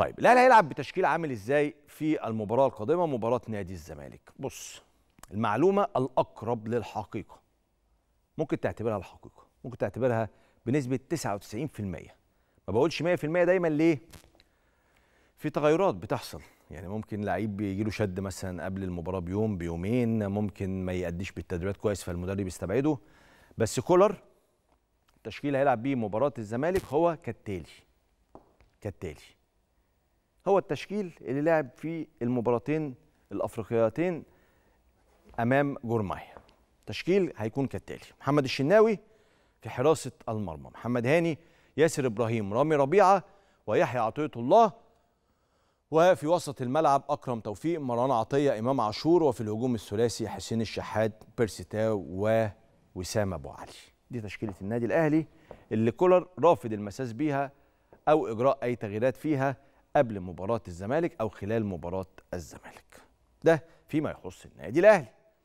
طيب الاهلي هيلعب بتشكيل عامل ازاي في المباراه القادمه مباراه نادي الزمالك بص المعلومه الاقرب للحقيقه ممكن تعتبرها الحقيقه ممكن تعتبرها بنسبه 99% ما بقولش 100% دايما ليه في تغيرات بتحصل يعني ممكن لعيب بيجي له شد مثلا قبل المباراه بيوم بيومين ممكن ما يأديش بالتدريبات كويس فالمدرب يستبعده بس كولر التشكيل هيلعب بيه مباراه الزمالك هو كالتالي كالتالي هو التشكيل اللي لعب في المباراتين الافريقيتين امام جورمايا تشكيل هيكون كالتالي محمد الشناوي في حراسه المرمى محمد هاني ياسر ابراهيم رامي ربيعه ويحيى عطيه الله وفي وسط الملعب اكرم توفيق مروان عطيه امام عاشور وفي الهجوم الثلاثي حسين الشحات بيرسيتا ووسام ابو علي دي تشكيله النادي الاهلي اللي كولر رافض المساس بيها او اجراء اي تغييرات فيها قبل مباراة الزمالك أو خلال مباراة الزمالك ده فيما يخص النادي الأهلي